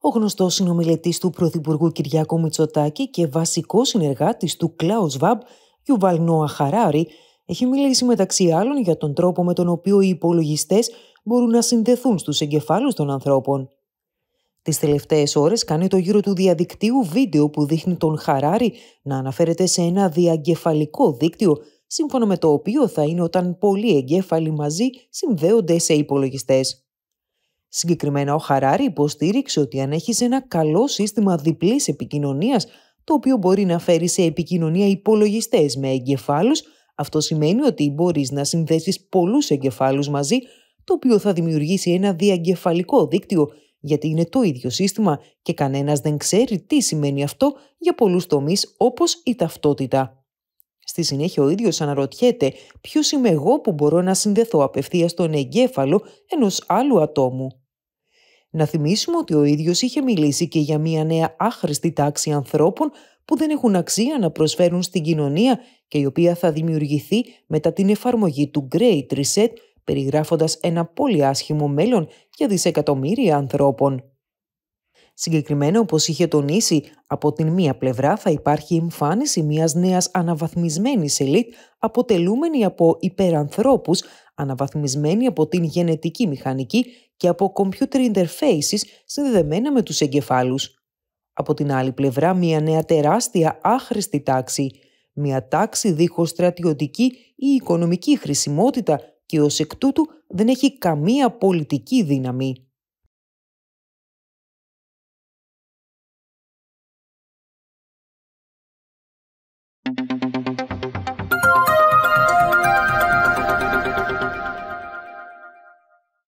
Ο γνωστός συνομιλητής του Πρωθυπουργού Κυριάκου Μητσοτάκη και βασικός συνεργάτης του Κλάους Βαμπ, Γιουβάλ Νόα Χαράρη, έχει μιλήσει μεταξύ άλλων για τον τρόπο με τον οποίο οι υπολογιστές μπορούν να συνδεθούν στους εγκεφάλους των ανθρώπων. Τις τελευταίες ώρες κάνει το γύρο του διαδικτύου βίντεο που δείχνει τον Χαράρη να αναφέρεται σε ένα διαγκεφαλικό δίκτυο, σύμφωνα με το οποίο θα είναι όταν πολλοί εγκέφαλοι μαζί συνδέονται σε υπολογιστές. Συγκεκριμένα, ο Χαράρη υποστήριξε ότι αν έχεις ένα καλό σύστημα διπλής επικοινωνίας, το οποίο μπορεί να φέρει σε επικοινωνία υπολογιστές με εγκεφάλους. Αυτό σημαίνει ότι μπορείς να συνδέσεις πολλούς εγκεφάλους μαζί, το οποίο θα δημιουργήσει ένα διαγκεφαλικό δίκτυο, γιατί είναι το ίδιο σύστημα και κανένας δεν ξέρει τι σημαίνει αυτό για πολλούς τομείς όπως η ταυτότητα. Στη συνέχεια ο ίδιος αναρωτιέται ποιος είμαι εγώ που μπορώ να συνδεθώ απευθείας στον εγκέφαλο ενός άλλου ατόμου. Να θυμίσουμε ότι ο ίδιος είχε μιλήσει και για μια νέα άχρηστη τάξη ανθρώπων που δεν έχουν αξία να προσφέρουν στην κοινωνία και η οποία θα δημιουργηθεί μετά την εφαρμογή του Great Reset, περιγράφοντας ένα πολύ άσχημο μέλλον για δισεκατομμύρια ανθρώπων. Συγκεκριμένα, όπως είχε τονίσει, από την μία πλευρά θα υπάρχει η εμφάνιση μιας νέας αναβαθμισμένης ελίτ, αποτελούμενη από υπερανθρώπους, αναβαθμισμένη από την γενετική μηχανική και από computer interfaces συνδεδεμένα με τους εγκεφάλους. Από την άλλη πλευρά, μια νέα τεράστια άχρηστη τάξη, μια τάξη δίχως στρατιωτική ή οικονομική χρησιμότητα και ως εκ τούτου δεν έχει καμία πολιτική δύναμη.